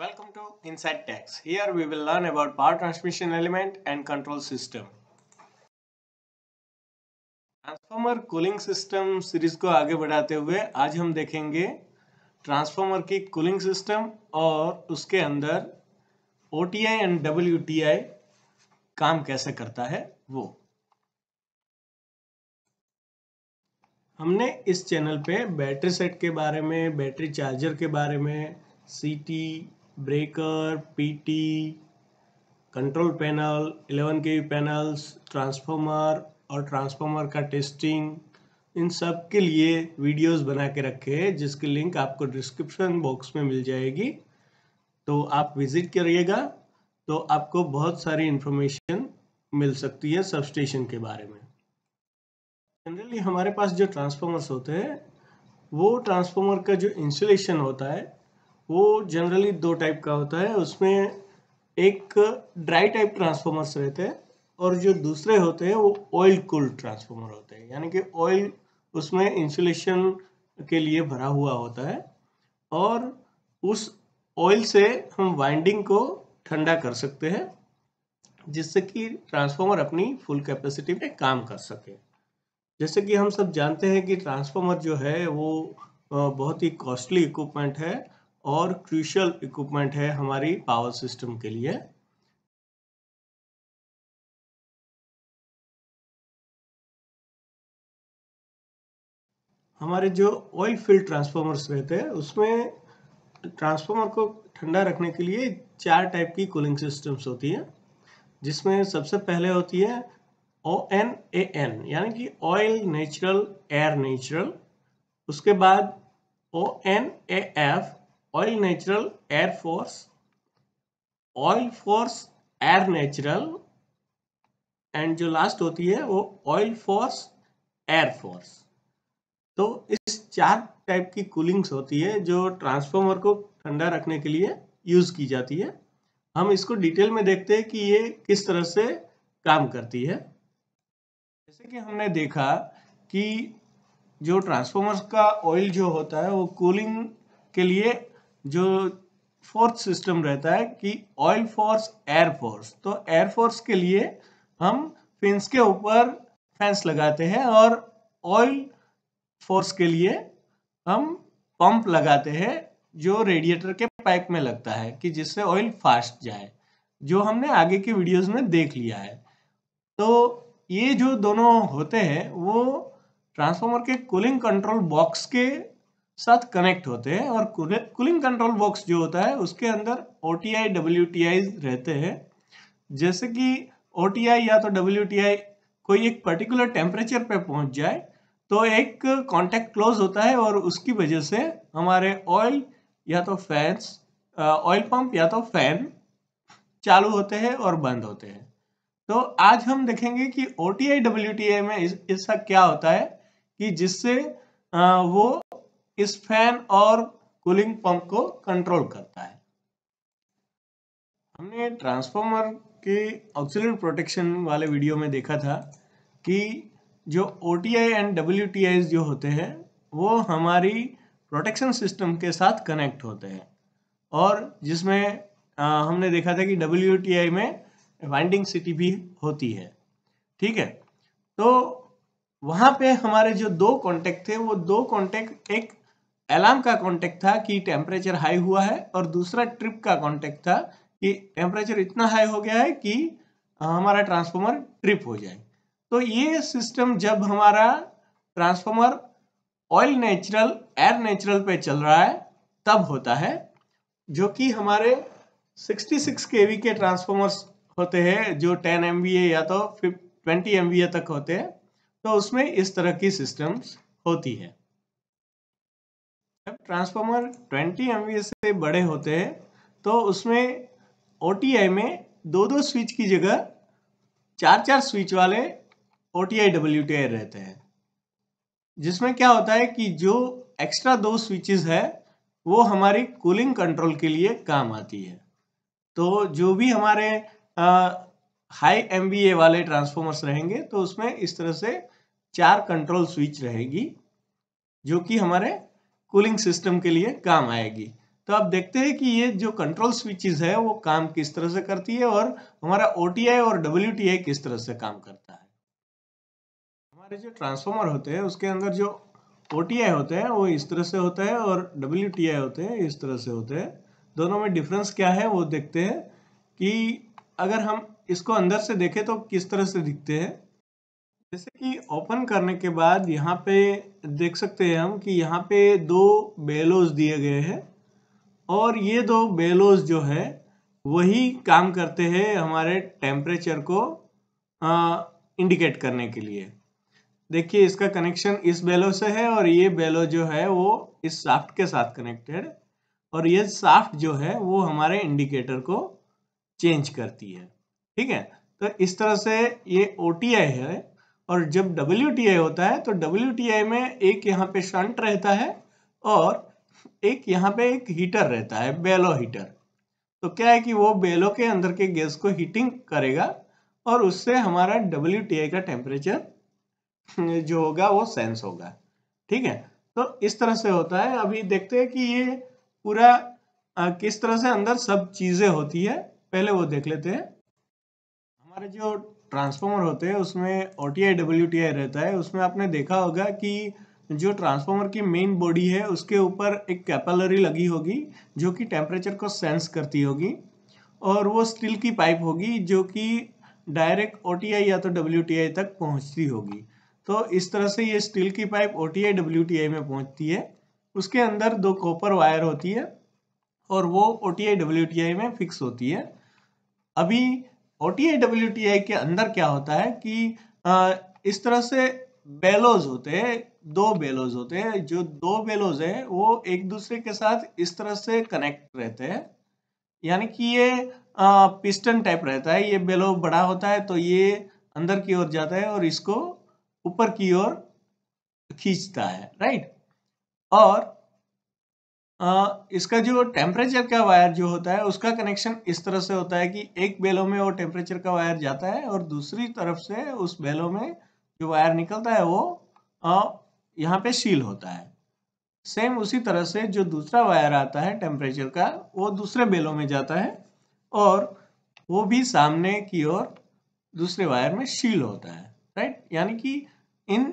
Welcome to Inside Tax. Here we will learn about power transmission element and control system. Transformer cooling system series को आगे बढ़ाते हुए आज हम देखेंगे ट्रांसफार्मर की कूलिंग सिस्टम और उसके अंदर ओ एंड डब्ल्यू काम कैसे करता है वो हमने इस चैनल पे बैटरी सेट के बारे में बैटरी चार्जर के बारे में सीटी ब्रेकर पीटी कंट्रोल पैनल 11 के पैनल्स ट्रांसफॉर्मर और ट्रांसफार्मर का टेस्टिंग इन सब के लिए वीडियोस बना के रखे हैं जिसकी लिंक आपको डिस्क्रिप्शन बॉक्स में मिल जाएगी तो आप विजिट करिएगा तो आपको बहुत सारी इन्फॉर्मेशन मिल सकती है सब स्टेशन के बारे में जनरली हमारे पास जो ट्रांसफार्मर्स होते हैं वो ट्रांसफार्मर का जो इंसुलेशन होता है वो जनरली दो टाइप का होता है उसमें एक ड्राई टाइप ट्रांसफॉर्मर्स रहते हैं और जो दूसरे होते हैं वो ऑयल कूल्ड ट्रांसफॉर्मर होते हैं यानी कि ऑयल उसमें इंसुलेशन के लिए भरा हुआ होता है और उस ऑयल से हम वाइंडिंग को ठंडा कर सकते हैं जिससे कि ट्रांसफॉर्मर अपनी फुल कैपेसिटी में काम कर सके जैसे कि हम सब जानते हैं कि ट्रांसफॉर्मर जो है वो बहुत ही कॉस्टली इक्विपमेंट है और क्रूशल इक्विपमेंट है हमारी पावर सिस्टम के लिए हमारे जो ऑयल फील्ड ट्रांसफार्मर्स रहते हैं उसमें ट्रांसफार्मर को ठंडा रखने के लिए चार टाइप की कूलिंग सिस्टम्स होती है जिसमें सबसे पहले होती है ओ एन ए एन यानी कि ऑयल नेचुरल एयर नेचुरल उसके बाद O N A F oil natural air force oil force air natural and जो लास्ट होती है वो ऑयल फोर्स एयर फोर्स तो इस चार टाइप की कूलिंग्स होती है जो ट्रांसफॉर्मर को ठंडा रखने के लिए यूज की जाती है हम इसको डिटेल में देखते हैं कि ये किस तरह से काम करती है जैसे कि हमने देखा कि जो ट्रांसफॉर्मर का ऑयल जो होता है वो कूलिंग के लिए जो फोर्थ सिस्टम रहता है कि ऑयल फोर्स एयर फोर्स तो एयर फोर्स के लिए हम फिंस के ऊपर फैंस लगाते हैं और ऑयल फोर्स के लिए हम पंप लगाते हैं जो रेडिएटर के पाइप में लगता है कि जिससे ऑयल फास्ट जाए जो हमने आगे की वीडियोस में देख लिया है तो ये जो दोनों होते हैं वो ट्रांसफार्मर के कूलिंग कंट्रोल बॉक्स के साथ कनेक्ट होते हैं और कूलिंग कंट्रोल बॉक्स जो होता है उसके अंदर O T I W T I रहते हैं जैसे कि ओ टी आई या तो डब्ल्यू टी आई कोई एक पर्टिकुलर टेम्परेचर पे पहुंच जाए तो एक कांटेक्ट क्लोज होता है और उसकी वजह से हमारे ऑयल या तो फैंस ऑयल पंप या तो फैन चालू होते हैं और बंद होते हैं तो आज हम देखेंगे कि O T I W T I में ऐसा क्या होता है कि जिससे वो इस फैन और कूलिंग पंप को कंट्रोल करता है हमने ट्रांसफार्मर के ऑक्सीजन प्रोटेक्शन वाले वीडियो में देखा था कि जो ओ एंड डब्ल्यू जो होते हैं वो हमारी प्रोटेक्शन सिस्टम के साथ कनेक्ट होते हैं और जिसमें आ, हमने देखा था कि डब्ल्यू में वाइंडिंग सिटी भी होती है ठीक है तो वहाँ पे हमारे जो दो कॉन्टेक्ट थे वो दो कॉन्टेक्ट एक अलार्म का कॉन्टेक्ट था कि टेम्परेचर हाई हुआ है और दूसरा ट्रिप का कॉन्टेक्ट था कि टेम्परेचर इतना हाई हो गया है कि हमारा ट्रांसफॉर्मर ट्रिप हो जाए तो ये सिस्टम जब हमारा transformer oil natural air natural पे चल रहा है तब होता है जो कि हमारे 66 सिक्स के ट्रांसफॉर्मर्स होते हैं जो 10 एम या तो 20 एम तक होते हैं तो उसमें इस तरह की सिस्टम्स होती है जब ट्रांसफार्मर 20 एम से बड़े होते हैं तो उसमें ओ में दो दो स्विच की जगह चार चार स्विच वाले ओ टी रहते हैं जिसमें क्या होता है कि जो एक्स्ट्रा दो स्विचेस है वो हमारी कूलिंग कंट्रोल के लिए काम आती है तो जो भी हमारे आ, हाई एम वाले ट्रांसफॉर्मर्स रहेंगे तो उसमें इस तरह से चार कंट्रोल स्विच रहेगी जो कि हमारे कूलिंग सिस्टम के लिए काम आएगी तो आप देखते हैं कि ये जो कंट्रोल स्विचेस है वो काम किस तरह से करती है और हमारा ओ और डब्ल्यू किस तरह से काम करता है हमारे जो ट्रांसफॉर्मर होते हैं उसके अंदर जो ओ होते हैं वो इस तरह से होता है और डब्ल्यू होते हैं इस तरह से होते हैं दोनों में डिफरेंस क्या है वो देखते हैं कि अगर हम इसको अंदर से देखें तो किस तरह से दिखते हैं जैसे कि ओपन करने के बाद यहाँ पे देख सकते हैं हम कि यहाँ पे दो बेलोज दिए गए हैं और ये दो बेलोज जो है वही काम करते हैं हमारे टेम्परेचर को आ, इंडिकेट करने के लिए देखिए इसका कनेक्शन इस बेलो से है और ये बेलो जो है वो इस साफ्ट के साथ कनेक्टेड और ये साफ्ट जो है वो हमारे इंडिकेटर को चेंज करती है ठीक है तो इस तरह से ये ओ है और जब डब्ल्यू होता है तो डब्ल्यू में एक यहाँ पे शंट रहता है और एक यहाँ पे एक हीटर रहता है बेलो हीटर तो क्या है कि वो बेलो के अंदर के गैस को हीटिंग करेगा और उससे हमारा डब्ल्यू का टेम्परेचर हम्म, जो होगा वो सेंस होगा ठीक है तो इस तरह से होता है अभी देखते हैं कि ये पूरा किस तरह से अंदर सब चीज़ें होती है पहले वो देख लेते हैं हमारे जो ट्रांसफॉर्मर होते हैं उसमें O T I W T I रहता है उसमें आपने देखा होगा कि जो ट्रांसफॉर्मर की मेन बॉडी है उसके ऊपर एक कैपलरी लगी होगी जो कि टेम्परेचर को सेंस करती होगी और वो स्टील की पाइप होगी जो कि डायरेक्ट ओ या तो डब्ल्यू तक पहुंचती होगी तो इस तरह से ये स्टील की पाइप ओ टी आई में पहुंचती है उसके अंदर दो कॉपर वायर होती है और वो ओ टी में फिक्स होती है अभी O T I W T I के अंदर क्या होता है कि आ, इस तरह से बेलोज होते हैं दो बेलोज होते हैं जो दो बेलोज हैं वो एक दूसरे के साथ इस तरह से कनेक्ट रहते हैं यानी कि ये आ, पिस्टन टाइप रहता है ये बेलो बड़ा होता है तो ये अंदर की ओर जाता है और इसको ऊपर की ओर खींचता है राइट और इसका जो टेम्परेचर का वायर जो होता है उसका कनेक्शन इस तरह से होता है कि एक बेलो में वो टेम्परेचर का वायर जाता है और दूसरी तरफ से उस बेलो में जो वायर निकलता है वो यहाँ पे सील होता है सेम उसी तरह से जो दूसरा वायर आता है टेम्परेचर का वो दूसरे बेलों में जाता है और वो भी सामने की ओर दूसरे वायर में सील होता है राइट यानी कि इन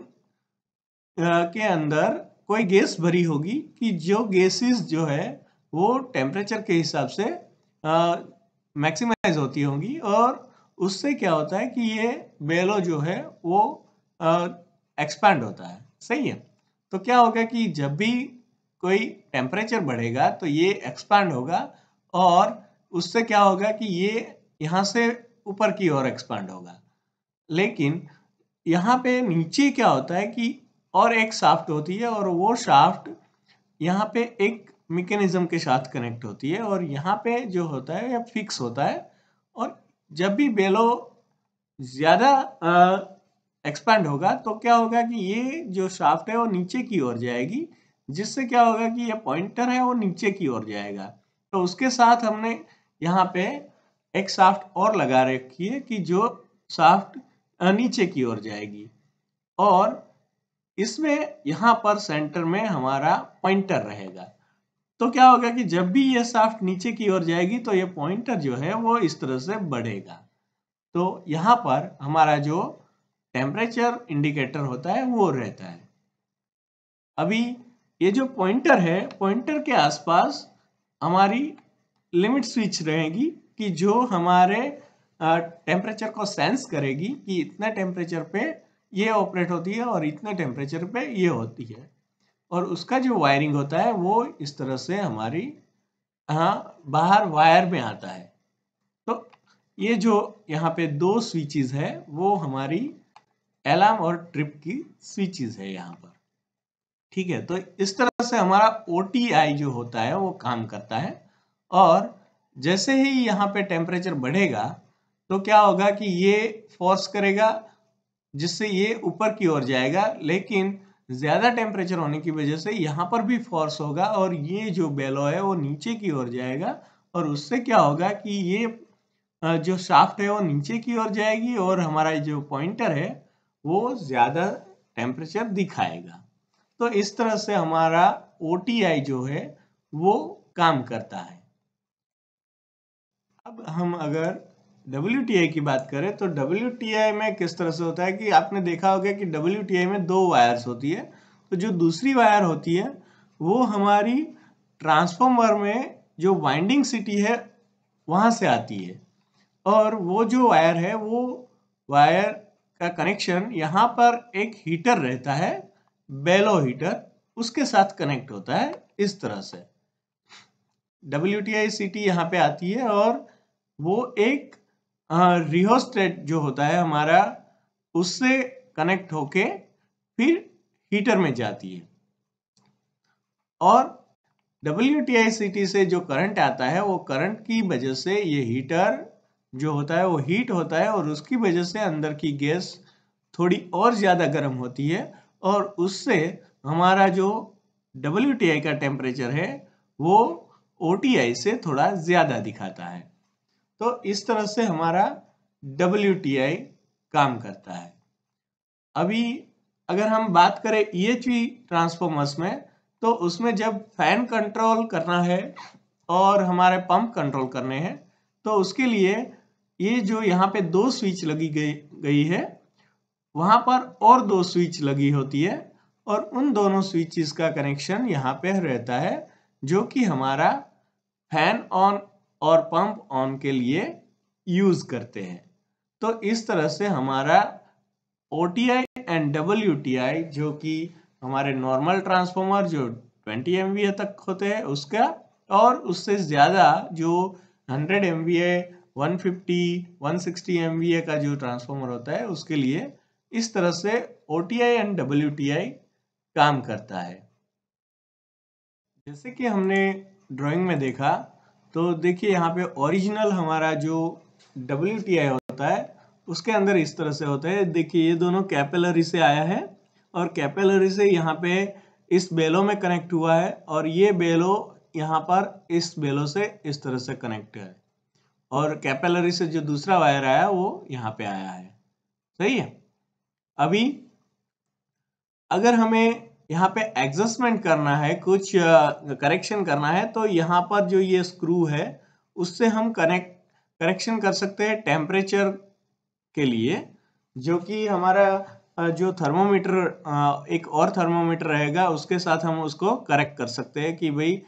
के अंदर कोई गैस भरी होगी कि जो गैसेस जो है वो टेम्परेचर के हिसाब से मैक्सिमाइज होती होंगी और उससे क्या होता है कि ये बेलो जो है वो एक्सपैंड होता है सही है तो क्या होगा कि जब भी कोई टेम्परेचर बढ़ेगा तो ये एक्सपैंड होगा और उससे क्या होगा कि ये यहाँ से ऊपर की ओर एक्सपैंड होगा लेकिन यहाँ पे नीचे क्या होता है कि और एक शाफ्ट होती है और वो शाफ्ट यहाँ पे एक मेकेनिज्म के साथ कनेक्ट होती है और यहाँ पे जो होता है यह फिक्स होता है और जब भी बेलो ज़्यादा एक्सपैंड होगा तो क्या होगा कि ये जो शाफ्ट है वो नीचे की ओर जाएगी जिससे क्या होगा कि ये पॉइंटर है वो नीचे की ओर जाएगा तो उसके साथ हमने यहाँ पे एक शाफ्ट और लगा रखी है कि जो शाफ्ट नीचे की ओर जाएगी और इसमें यहाँ पर सेंटर में हमारा पॉइंटर रहेगा तो क्या होगा कि जब भी ये साफ्ट नीचे की ओर जाएगी तो ये पॉइंटर जो है वो इस तरह से बढ़ेगा तो यहाँ पर हमारा जो टेम्परेचर इंडिकेटर होता है वो रहता है अभी ये जो पॉइंटर है पॉइंटर के आसपास हमारी लिमिट स्विच रहेगी कि जो हमारे टेम्परेचर को सेंस करेगी कि इतने टेम्परेचर पे ये ऑपरेट होती है और इतने टेम्परेचर पे ये होती है और उसका जो वायरिंग होता है वो इस तरह से हमारी हाँ बाहर वायर में आता है तो ये जो यहाँ पे दो स्विचेस है वो हमारी अलार्म और ट्रिप की स्विचेस है यहाँ पर ठीक है तो इस तरह से हमारा ओ जो होता है वो काम करता है और जैसे ही यहाँ पे टेम्परेचर बढ़ेगा तो क्या होगा कि ये फोर्स करेगा जिससे ये ऊपर की ओर जाएगा लेकिन ज़्यादा टेम्परेचर होने की वजह से यहाँ पर भी फोर्स होगा और ये जो बेलो है वो नीचे की ओर जाएगा और उससे क्या होगा कि ये जो शाफ्ट है वो नीचे की ओर जाएगी और हमारा जो पॉइंटर है वो ज़्यादा टेम्परेचर दिखाएगा तो इस तरह से हमारा ओ जो है वो काम करता है अब हम अगर डब्ल्यू की बात करें तो डब्ल्यू में किस तरह से होता है कि आपने देखा होगा कि डब्ल्यू में दो वायर्स होती है तो जो दूसरी वायर होती है वो हमारी ट्रांसफॉर्मर में जो वाइंडिंग सिटी है वहाँ से आती है और वो जो वायर है वो वायर का कनेक्शन यहाँ पर एक हीटर रहता है बेलो हीटर उसके साथ कनेक्ट होता है इस तरह से डब्ल्यू टी आई सिटी यहाँ पर आती है और वो एक रिहोस्टेट जो होता है हमारा उससे कनेक्ट होके फिर हीटर में जाती है और डब्ल्यू से जो करंट आता है वो करंट की वजह से ये हीटर जो होता है वो हीट होता है और उसकी वजह से अंदर की गैस थोड़ी और ज़्यादा गर्म होती है और उससे हमारा जो डब्ल्यू का टेम्परेचर है वो ओ से थोड़ा ज़्यादा दिखाता है तो इस तरह से हमारा डब्ल्यू काम करता है अभी अगर हम बात करें ई e ट्रांसफॉर्मर्स में तो उसमें जब फैन कंट्रोल करना है और हमारे पंप कंट्रोल करने हैं तो उसके लिए ये जो यहाँ पे दो स्विच लगी गई गई है वहाँ पर और दो स्विच लगी होती है और उन दोनों स्विचेस का कनेक्शन यहाँ पे रहता है जो कि हमारा फैन ऑन और पंप ऑन के लिए यूज करते हैं तो इस तरह से हमारा O T I and W T I जो कि हमारे नॉर्मल ट्रांसफॉर्मर जो 20 एम तक होते हैं उसका और उससे ज़्यादा जो 100 एम 150, 160 एम का जो ट्रांसफॉर्मर होता है उसके लिए इस तरह से O T I and W T I काम करता है जैसे कि हमने ड्राइंग में देखा तो देखिए यहाँ पे ओरिजिनल हमारा जो डब्ल्यू टी आई होता है उसके अंदर इस तरह से होता है देखिए ये दोनों कैपेलरी से आया है और कैपेलरी से यहाँ पे इस बेलो में कनेक्ट हुआ है और ये बेलो यहाँ पर इस बेलो से इस तरह से कनेक्ट है और कैपेलरी से जो दूसरा वायर आया वो यहाँ पे आया है सही है अभी अगर हमें यहाँ पे एडजस्टमेंट करना है कुछ करेक्शन uh, करना है तो यहाँ पर जो ये स्क्रू है उससे हम कनेक्ट करेक्शन कर सकते हैं टेम्परेचर के लिए जो कि हमारा uh, जो थर्मोमीटर uh, एक और थर्मोमीटर रहेगा उसके साथ हम उसको करेक्ट कर सकते हैं कि भाई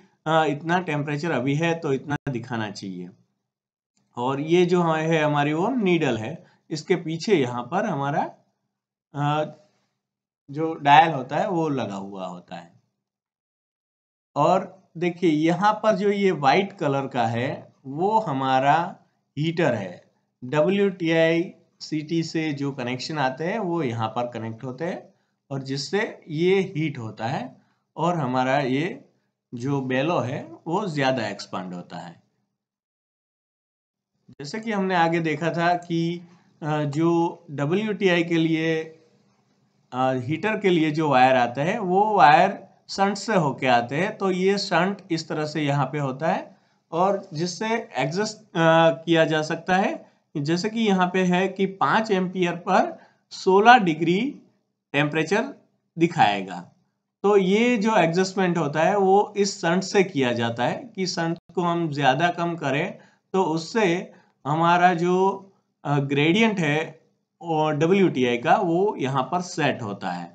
इतना टेम्परेचर अभी है तो इतना दिखाना चाहिए और ये जो है हमारी वो नीडल है इसके पीछे यहाँ पर हमारा जो डायल होता है वो लगा हुआ होता है और देखिए यहाँ पर जो ये वाइट कलर का है वो हमारा हीटर है W T I C T से जो कनेक्शन आते हैं वो यहाँ पर कनेक्ट होते हैं और जिससे ये हीट होता है और हमारा ये जो बेलो है वो ज़्यादा एक्सपांड होता है जैसे कि हमने आगे देखा था कि जो डब्ल्यू के लिए हीटर के लिए जो वायर आता है वो वायर संट से होके आते हैं तो ये संट इस तरह से यहाँ पे होता है और जिससे एग्जस्ट किया जा सकता है जैसे कि यहाँ पे है कि पाँच एम्पियर पर सोलह डिग्री टेम्परेचर दिखाएगा तो ये जो एडजस्टमेंट होता है वो इस संट से किया जाता है कि संट को हम ज़्यादा कम करें तो उससे हमारा जो ग्रेडियंट है डब्ल्यू का वो यहाँ पर सेट होता है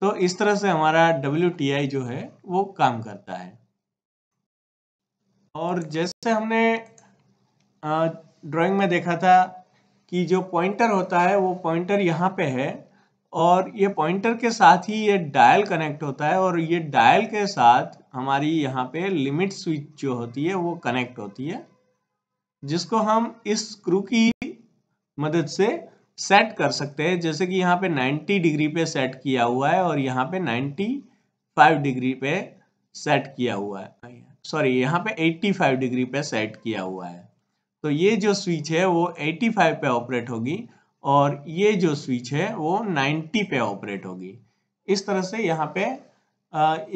तो इस तरह से हमारा डब्ल्यू जो है वो काम करता है और जैसे हमने ड्राइंग में देखा था कि जो पॉइंटर होता है वो पॉइंटर यहाँ पे है और ये पॉइंटर के साथ ही ये डायल कनेक्ट होता है और ये डायल के साथ हमारी यहाँ पे लिमिट स्विच जो होती है वो कनेक्ट होती है जिसको हम इस स्क्रू की मदद से सेट कर सकते हैं जैसे कि यहाँ पे 90 डिग्री पे सेट किया हुआ है और यहाँ पे 95 डिग्री पे सेट किया हुआ है सॉरी यहाँ पे 85 डिग्री पे सेट किया हुआ है तो ये जो स्विच है वो 85 पे ऑपरेट होगी और ये जो स्विच है वो 90 पे ऑपरेट होगी इस तरह से यहाँ पे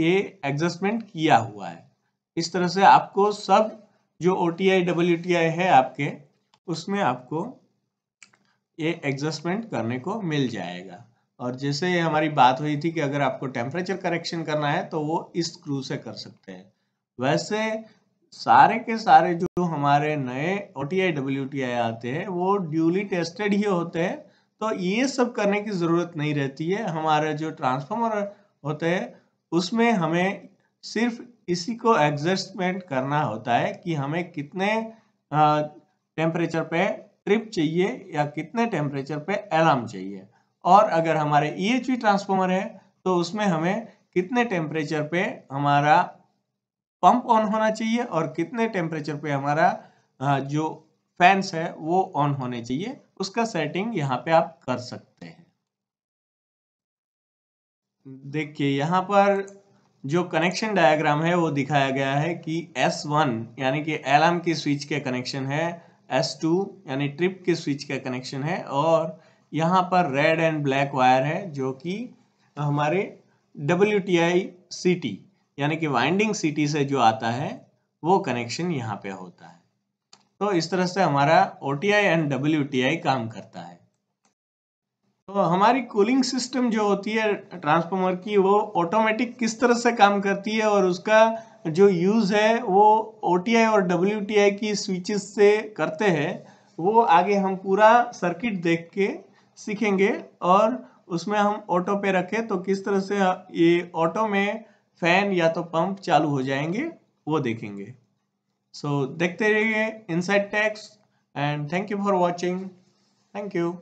ये एडजस्टमेंट किया हुआ है इस तरह से आपको सब जो O T I W T I है आपके उसमें आपको ये एडजस्टमेंट करने को मिल जाएगा और जैसे हमारी बात हुई थी कि अगर आपको टेम्परेचर करेक्शन करना है तो वो इस क्रू से कर सकते हैं वैसे सारे के सारे जो हमारे नए O T I W T I आते हैं वो ड्यूली टेस्टेड ही होते हैं तो ये सब करने की ज़रूरत नहीं रहती है हमारे जो ट्रांसफार्मर होते हैं उसमें हमें सिर्फ इसी को एडजस्टमेंट करना होता है कि हमें कितने टेम्परेचर पे ट्रिप चाहिए या कितने टेम्परेचर पे अलार्म चाहिए और अगर हमारे ई e ट्रांसफॉर्मर है तो उसमें हमें कितने टेम्परेचर पे हमारा पंप ऑन होना चाहिए और कितने टेम्परेचर पे हमारा जो फैंस है वो ऑन होने चाहिए उसका सेटिंग यहाँ पे आप कर सकते हैं देखिए यहाँ पर जो कनेक्शन डायग्राम है वो दिखाया गया है कि S1 यानी कि एलार्म की स्विच के कनेक्शन है एस टू यानी ट्रिप के स्विच का कनेक्शन है और यहाँ पर रेड एंड ब्लैक वायर है जो कि हमारे W T I C T यानी कि वाइंडिंग सिटी से जो आता है वो कनेक्शन यहाँ पे होता है तो इस तरह से हमारा O T I and W T I काम करता है तो हमारी कूलिंग सिस्टम जो होती है ट्रांसफॉर्मर की वो ऑटोमेटिक किस तरह से काम करती है और उसका जो यूज़ है वो ओ और डब्ल्यू की स्विचेस से करते हैं वो आगे हम पूरा सर्किट देख के सीखेंगे और उसमें हम ऑटो पे रखें तो किस तरह से ये ऑटो में फैन या तो पंप चालू हो जाएंगे वो देखेंगे सो so, देखते रहिए inside tax and thank you for watching thank you